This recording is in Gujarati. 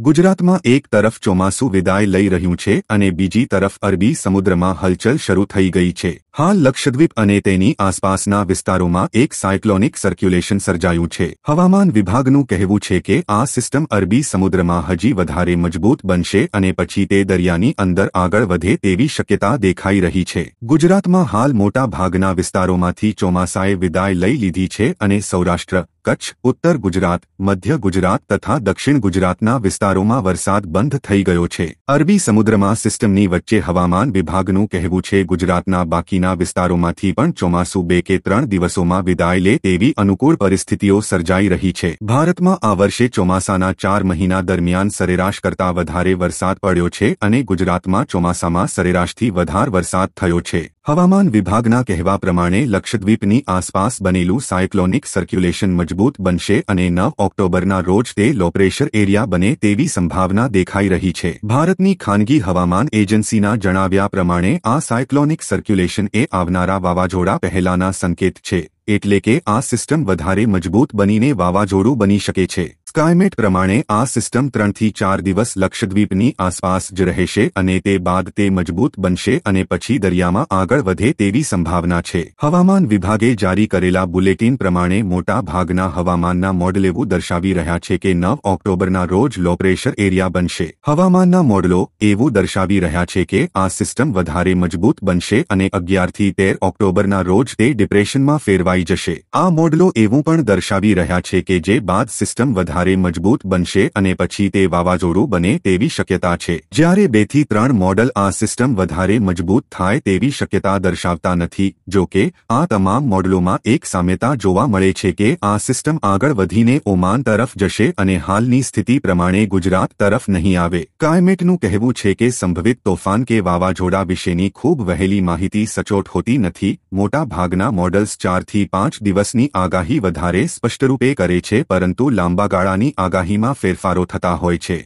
ગુજરાતમાં એક તરફ ચોમાસું વિદાય લઈ રહ્યું છે અને બીજી તરફ અરબી સમુદ્રમાં હલચલ શરૂ થઈ ગઈ છે હાલ લક્ષદ્વીપ અને તેની આસપાસના વિસ્તારોમાં એક સાયક્લોનિક સર્ક્યુલેશન સર્જાયું છે હવામાન વિભાગનું કહેવું છે કે આ સિસ્ટમ અરબી સમુદ્રમાં હજી વધારે મજબૂત બનશે અને પછી તે દરિયાની અંદર આગળ વધે તેવી શક્યતા દેખાઈ રહી છે ગુજરાતમાં હાલ મોટાભાગના વિસ્તારોમાંથી ચોમાસાએ વિદાય લઈ લીધી છે અને સૌરાષ્ટ્ર કચ્છ ઉત્તર ગુજરાત મધ્ય ગુજરાત તથા દક્ષિણ ગુજરાતના વિસ્તારોમાં વરસાદ બંધ થઈ ગયો છે અરબી સમુદ્રમાં સિસ્ટમની વચ્ચે હવામાન વિભાગનું કહેવું છે ગુજરાતના બાકીના વિસ્તારોમાંથી પણ ચોમાસુ બે કે ત્રણ દિવસોમાં વિદાય લે તેવી અનુકૂળ પરિસ્થિતિઓ સર્જાઈ રહી છે ભારતમાં આ વર્ષે ચોમાસાના ચાર મહિના દરમિયાન સરેરાશ કરતા વધારે વરસાદ પડ્યો છે અને ગુજરાતમાં ચોમાસામાં સરેરાશથી વધાર વરસાદ થયો છે હવામાન વિભાગના કહેવા પ્રમાણે લક્ષદ્વીપની આસપાસ બનેલું સાયક્લોનિક સર્ક્યુલેશન મજબૂત મજબૂત બનશે અને નવ ઓક્ટોબરના રોજ તે લો પ્રેશર એરિયા બને તેવી સંભાવના દેખાઈ રહી છે ભારતની ખાનગી હવામાન એજન્સીના જણાવ્યા પ્રમાણે આ સાયક્લોનિક સર્ક્યુલેશન એ આવનારા વાવાઝોડા પહેલાના સંકેત છે એટલે કે આ સિસ્ટમ વધારે મજબૂત બનીને વાવાઝોડું બની શકે છે સ્કાયમેટ પ્રમાણે આ સિસ્ટમ ત્રણથી ચાર દિવસ લક્ષદ્વીપની આસપાસ જ રહેશે અને તે બાદ તે મજબૂત બનશે અને પછી દરિયામાં આગળ વધે તેવી સંભાવના છે હવામાન વિભાગે જારી કરેલા બુલેટિન પ્રમાણે મોટા ભાગના હવામાનના મોડલેવું દર્શાવી રહ્યા છે કે નવ ઓક્ટોબરના રોજ લો પ્રેશર એરિયા બનશે હવામાનના મોડલો એવું દર્શાવી રહ્યા છે કે આ સિસ્ટમ વધારે મજબૂત બનશે અને અગિયારથી તેર ઓક્ટોબરના રોજ તે ડિપ્રેશનમાં ફેરવાઈ જશે આ મોડલો એવું પણ દર્શાવી રહ્યા છે કે જે બાદ સિસ્ટમ વધારે વધારે મજબૂત બનશે અને પછી તે વાવાઝોડું બને તેવી શક્યતા છે જ્યારે બેથી ત્રણ મોડલ આ સિસ્ટમ વધારે મજબૂત થાય તેવી શક્યતા દર્શાવતા નથી જો કે આ તમામ મોડલોમાં એક સામ્યતા જોવા મળે છે કે આ સિસ્ટમ આગળ વધીને ઓમાન તરફ જશે અને હાલની સ્થિતિ પ્રમાણે ગુજરાત તરફ નહીં આવે કાયમેટનું કહેવું છે કે સંભવિત તોફાન કે વાવાઝોડા વિશેની ખૂબ વહેલી માહિતી સચોટ હોતી નથી મોટા ભાગના મોડલ્સ ચારથી પાંચ દિવસની આગાહી વધારે સ્પષ્ટરૂપે કરે છે પરંતુ લાંબા ગાળા ટેકાની આગાહીમાં ફેરફારો થતા હોય છે